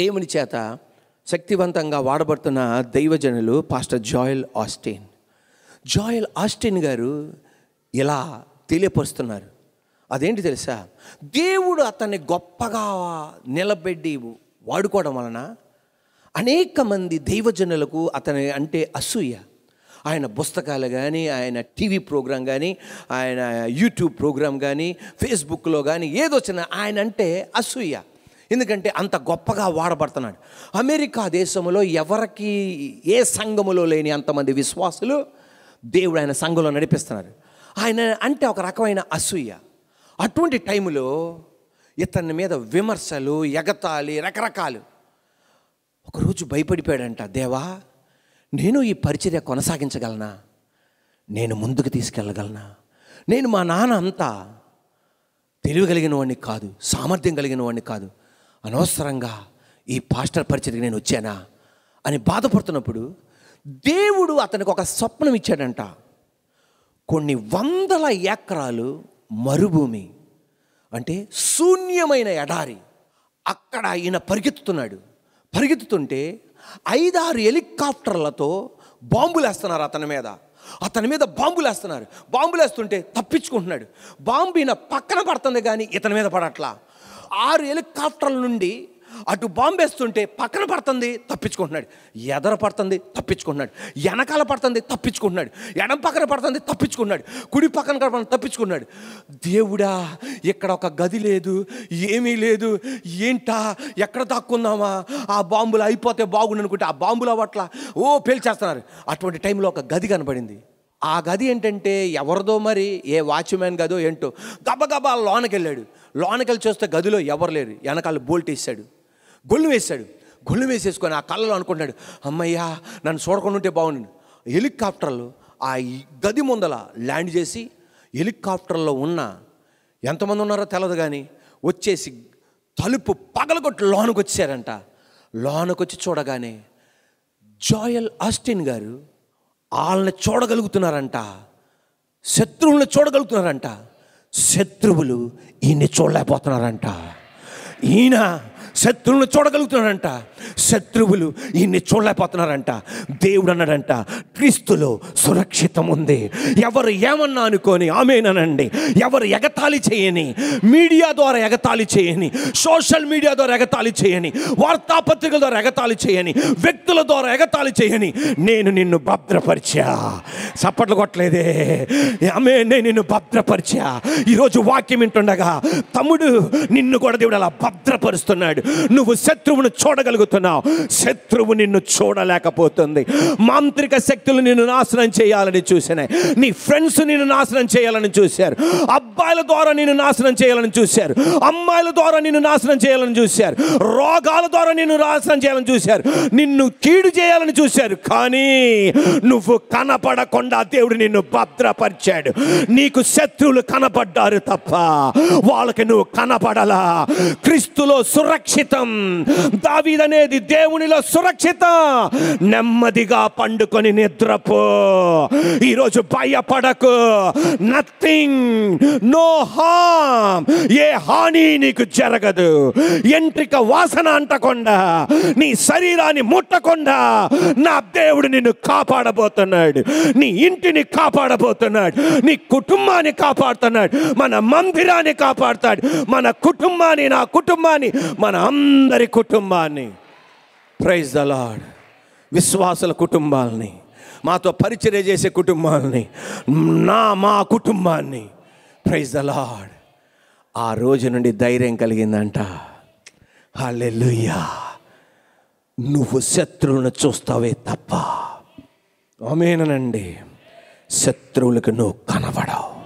దేవుని చేత శక్తివంతంగా వాడబడుతున్న దైవజనులు pastor Joel Austin Joel Austin గారు ఇలా తెలియపరుస్తున్నారు అదేంటి తెలుసా దేవుడు అతన్ని గొప్పగా నిలబెట్టి వాడుకోవడం వలన అనేక మంది దైవజనులకు అతని అంటే అసూయ ఆయన పుస్తకాలు కానీ ఆయన టీవీ ప్రోగ్రాం కానీ ఆయన యూట్యూబ్ ప్రోగ్రాం కానీ ఫేస్బుక్లో కానీ ఏదొచ్చినా ఆయన అంటే అసూయ ఎందుకంటే అంత గొప్పగా వాడబడుతున్నాడు అమెరికా దేశంలో ఎవరికి ఏ సంఘములో లేని అంతమంది విశ్వాసులు దేవుడు ఆయన సంఘంలో నడిపిస్తున్నారు ఆయన అంటే ఒక రకమైన అసూయ అటువంటి టైంలో ఇతని మీద విమర్శలు ఎగతాళి రకరకాలు ఒకరోజు భయపడిపోయాడంట దేవా నేను ఈ పరిచర్య కొనసాగించగలనా నేను ముందుకు తీసుకెళ్ళగలనా నేను మా నాన్న అంతా తెలివి కలిగిన వాడిని కాదు సామర్థ్యం కలిగిన వాడిని కాదు అనవసరంగా ఈ పాస్టర్ పరిచయకి నేను వచ్చానా అని బాధపడుతున్నప్పుడు దేవుడు అతనికి ఒక స్వప్నం ఇచ్చాడంట కొన్ని వందల ఎకరాలు మరుభూమి అంటే శూన్యమైన ఎడారి అక్కడ ఈయన పరిగెత్తుతున్నాడు పరిగెత్తుతుంటే ఐదారు హెలికాప్టర్లతో బాంబులు వేస్తున్నారు అతని మీద అతని మీద బాంబులు వేస్తున్నారు బాంబులు వేస్తుంటే తప్పించుకుంటున్నాడు బాంబు ఈయన పక్కన పడుతుంది కానీ ఇతని మీద పడట్లా ఆరు హెలికాప్టర్ల నుండి అటు బాంబేస్తుంటే పక్కన పడుతుంది తప్పించుకుంటున్నాడు ఎదర పడుతుంది తప్పించుకుంటున్నాడు వెనకాల పడుతుంది తప్పించుకుంటున్నాడు ఎడం పక్కన పడుతుంది తప్పించుకున్నాడు కుడి పక్కన పడుతుంది తప్పించుకున్నాడు దేవుడా ఇక్కడ ఒక గది లేదు ఏమీ లేదు ఏంటా ఎక్కడ దాక్కుందామా ఆ బాంబులు అయిపోతే బాగుండు అనుకుంటే ఆ బాంబులు అవట్ల ఓ పేల్చేస్తున్నారు అటువంటి టైంలో ఒక గది కనబడింది ఆ గది ఏంటంటే ఎవరిదో మరి ఏ వాచ్మ్యాన్ గదో ఏంటో గబగబా లోనకెళ్ళాడు లోనకెళ్ళి చూస్తే గదిలో ఎవరు లేరు వెనకాల బోల్ట్ వేసాడు గొల్లు వేశాడు గొల్లు వేసేసుకొని ఆ కళ్ళలో అనుకుంటాడు అమ్మయ్యా నన్ను చూడకుండా ఉంటే బాగుండు హెలికాప్టర్లు ఆ గది ముందల ల్యాండ్ చేసి హెలికాప్టర్లో ఉన్న ఎంతమంది ఉన్నారో తెలదు కానీ వచ్చేసి తలుపు పగలగొట్టి లోనకు వచ్చారంట లోనకు వచ్చి చూడగానే జాయల్ ఆస్టిన్ గారు వాళ్ళని చూడగలుగుతున్నారంట శత్రువులను చూడగలుగుతున్నారంట శత్రువులు ఈయన్ని చూడలేకపోతున్నారంట ఈయన శత్రువులను చూడగలుగుతున్నాడంట శత్రువులు ఈయన్ని చూడలేకపోతున్నారంట దేవుడు అన్నాడంట క్రీస్తులో సురక్షితం ఉంది ఎవరు ఏమన్నా అనుకొని ఆమెనండి ఎవరు ఎగతాళి చేయని మీడియా ద్వారా ఎగతాళి చేయని సోషల్ మీడియా ద్వారా ఎగతాళి చేయని వార్తాపత్రికల ద్వారా ఎగతాళి చేయని వ్యక్తుల ద్వారా ఎగతాళి చేయని నేను నిన్ను భద్రపరిచా చప్పట్లు కొట్టలేదే ఆమె నేను నిన్ను భద్రపరిచా ఈరోజు వాక్యం వింటుండగా తమ్ముడు నిన్ను కూడా దేవుడు అలా భద్రపరుస్తున్నాడు లేడు నువ్వు శత్రువును చూడగలుగుతున్నావు శత్రువు నిన్ను చూడలేకపోతుంది మాంత్రిక శక్తులు నిన్ను నాశనం చేయాలని చూసినాయి నీ ఫ్రెండ్స్ నిన్ను నాశనం చేయాలని చూశారు అబ్బాయిల ద్వారా నిన్ను నాశనం చేయాలని చూశారు అమ్మాయిల ద్వారా నిన్ను నాశనం చేయాలని చూశారు రోగాల ద్వారా నిన్ను నాశనం చేయాలని చూశారు నిన్ను కీడు చేయాలని చూశారు కానీ నువ్వు కనపడకుండా దేవుడు నిన్ను భద్రపరిచాడు నీకు శత్రువులు కనపడ్డారు తప్ప వాళ్ళకి నువ్వు కనపడలా క్రీస్తులో సురక్ష సురక్షితం దావిదనేది దేవునిలో సురక్షిత నెమ్మదిగా పండుకొని నిద్రపో ఈరోజు భయపడకు నథింగ్ నో హామ్ ఏ హాని నీకు జరగదు ఎంట్రిక వాసన అంటకుండా నీ శరీరాన్ని ముట్టకుండా నా దేవుడు నిన్ను కాపాడబోతున్నాడు నీ ఇంటిని కాపాడబోతున్నాడు నీ కుటుంబాన్ని కాపాడుతున్నాడు మన మందిరాన్ని కాపాడుతాడు మన కుటుంబాన్ని నా కుటుంబాన్ని మన అందరి కుటుంబాన్ని ప్రైజ్ అలాడ్ విశ్వాసుల కుటుంబాలని మాతో పరిచర్య చేసే కుటుంబాలని నా మా కుటుంబాన్ని ప్రైజ్ అలాడ్ ఆ రోజు నుండి ధైర్యం కలిగిందంట హల్లెలుయ్యా నువ్వు శత్రువులను చూస్తావే తప్ప ఆమెనండి శత్రువులకు నువ్వు కనబడవు